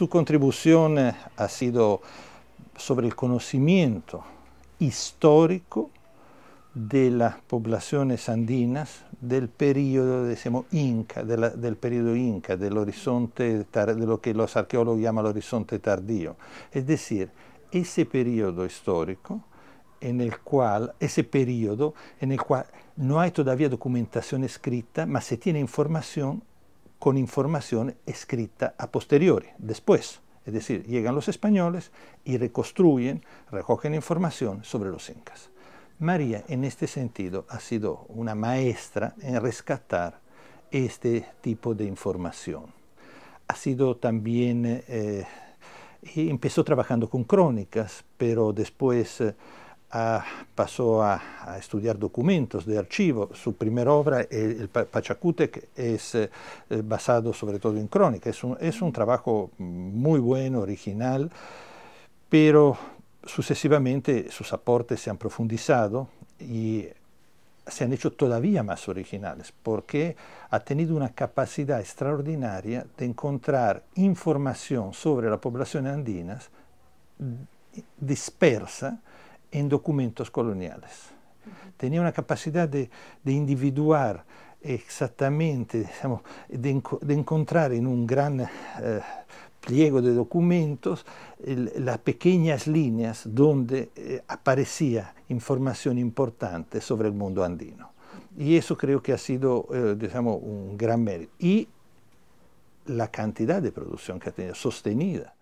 Su contribución eh, ha sido sobre el conocimiento histórico de las poblaciones andinas del periodo, inca, del inca, del horizonte, de lo que los arqueólogos llaman el horizonte tardío. Es decir, ese periodo histórico en el cual, en el cual no hay todavía documentación escrita, pero se tiene información con información escrita a posteriori, después. Es decir, llegan los españoles y reconstruyen, recogen información sobre los incas. María, en este sentido, ha sido una maestra en rescatar este tipo de información. Ha sido también, eh, empezó trabajando con crónicas, pero después... Eh, pasó a, estudiar documentos de archivo. Su primera obra, el Pachacútec, es eh, basado sobre todo en crónica. Es un, es un trabajo muy bueno, original, pero sucesivamente sus aportes se han profundizado y se han hecho todavía más originales porque ha tenido una capacidad extraordinaria de encontrar información sobre la población andina dispersa en documentos coloniales. Tenía una capacidad de, individuar exactamente, de, encontrar en un gran eh, pliego de documentos las pequeñas líneas donde eh, aparecía información importante sobre el mundo andino. Y eso creo que ha sido, eh, un gran mérito. Y la cantidad de producción que ha tenido, sostenida.